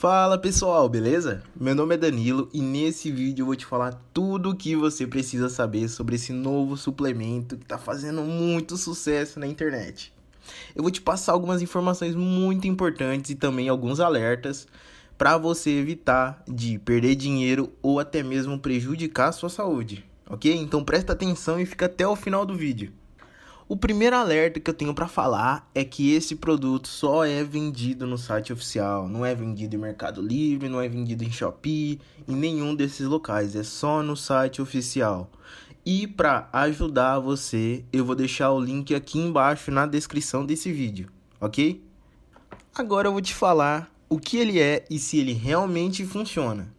Fala pessoal, beleza? Meu nome é Danilo e nesse vídeo eu vou te falar tudo o que você precisa saber sobre esse novo suplemento que está fazendo muito sucesso na internet. Eu vou te passar algumas informações muito importantes e também alguns alertas para você evitar de perder dinheiro ou até mesmo prejudicar a sua saúde, ok? Então presta atenção e fica até o final do vídeo. O primeiro alerta que eu tenho para falar é que esse produto só é vendido no site oficial, não é vendido em Mercado Livre, não é vendido em Shopee, em nenhum desses locais, é só no site oficial. E para ajudar você, eu vou deixar o link aqui embaixo na descrição desse vídeo, ok? Agora eu vou te falar o que ele é e se ele realmente funciona.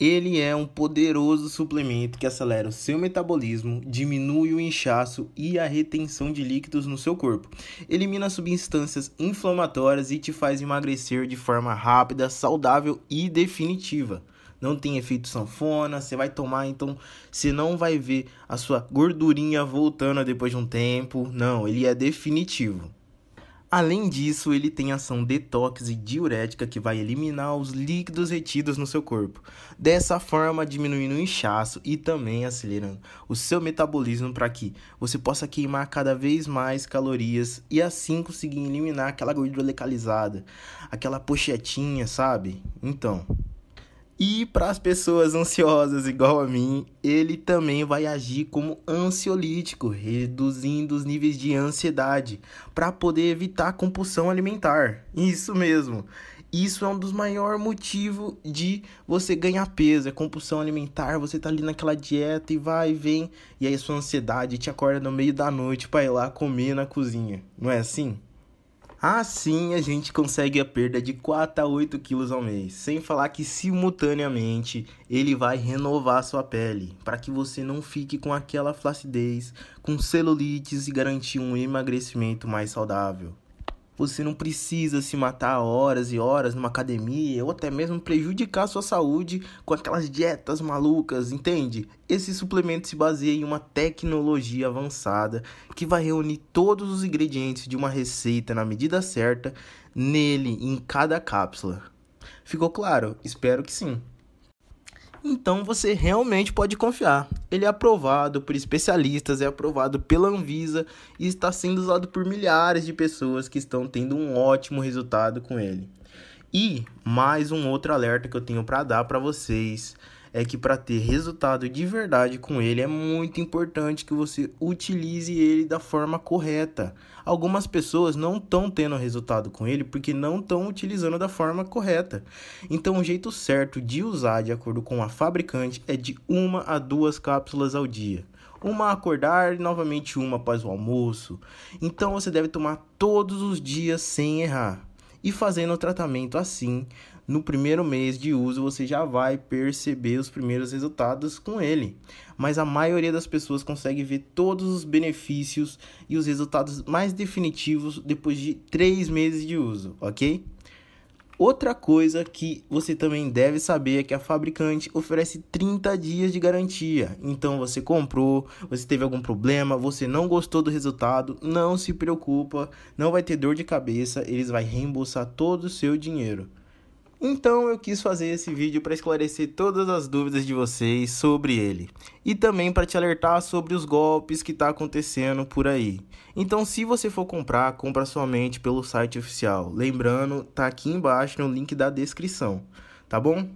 Ele é um poderoso suplemento que acelera o seu metabolismo, diminui o inchaço e a retenção de líquidos no seu corpo, elimina substâncias inflamatórias e te faz emagrecer de forma rápida, saudável e definitiva. Não tem efeito sanfona, você vai tomar, então você não vai ver a sua gordurinha voltando depois de um tempo. Não, ele é definitivo. Além disso, ele tem ação detox e diurética que vai eliminar os líquidos retidos no seu corpo, dessa forma diminuindo o inchaço e também acelerando o seu metabolismo para que você possa queimar cada vez mais calorias e assim conseguir eliminar aquela gordura localizada, aquela pochetinha, sabe? Então, e para as pessoas ansiosas igual a mim, ele também vai agir como ansiolítico, reduzindo os níveis de ansiedade para poder evitar compulsão alimentar. Isso mesmo. Isso é um dos maiores motivos de você ganhar peso, é compulsão alimentar, você tá ali naquela dieta e vai e vem, e aí sua ansiedade te acorda no meio da noite para ir lá comer na cozinha. Não é assim? Assim a gente consegue a perda de 4 a 8 quilos ao mês, sem falar que simultaneamente ele vai renovar sua pele, para que você não fique com aquela flacidez, com celulites e garantir um emagrecimento mais saudável. Você não precisa se matar horas e horas numa academia ou até mesmo prejudicar sua saúde com aquelas dietas malucas, entende? Esse suplemento se baseia em uma tecnologia avançada que vai reunir todos os ingredientes de uma receita na medida certa nele, em cada cápsula. Ficou claro? Espero que sim então você realmente pode confiar. Ele é aprovado por especialistas, é aprovado pela Anvisa e está sendo usado por milhares de pessoas que estão tendo um ótimo resultado com ele. E mais um outro alerta que eu tenho para dar para vocês é que para ter resultado de verdade com ele é muito importante que você utilize ele da forma correta. Algumas pessoas não estão tendo resultado com ele porque não estão utilizando da forma correta. Então, o jeito certo de usar, de acordo com a fabricante, é de uma a duas cápsulas ao dia uma acordar e novamente uma após o almoço. Então você deve tomar todos os dias sem errar. E fazendo o tratamento assim, no primeiro mês de uso você já vai perceber os primeiros resultados com ele. Mas a maioria das pessoas consegue ver todos os benefícios e os resultados mais definitivos depois de três meses de uso, ok? Outra coisa que você também deve saber é que a fabricante oferece 30 dias de garantia. Então você comprou, você teve algum problema, você não gostou do resultado, não se preocupa, não vai ter dor de cabeça, eles vão reembolsar todo o seu dinheiro. Então eu quis fazer esse vídeo para esclarecer todas as dúvidas de vocês sobre ele e também para te alertar sobre os golpes que está acontecendo por aí. Então se você for comprar, compra somente pelo site oficial. Lembrando, tá aqui embaixo no link da descrição, tá bom?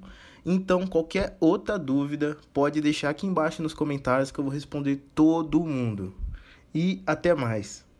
Então qualquer outra dúvida pode deixar aqui embaixo nos comentários que eu vou responder todo mundo. E até mais.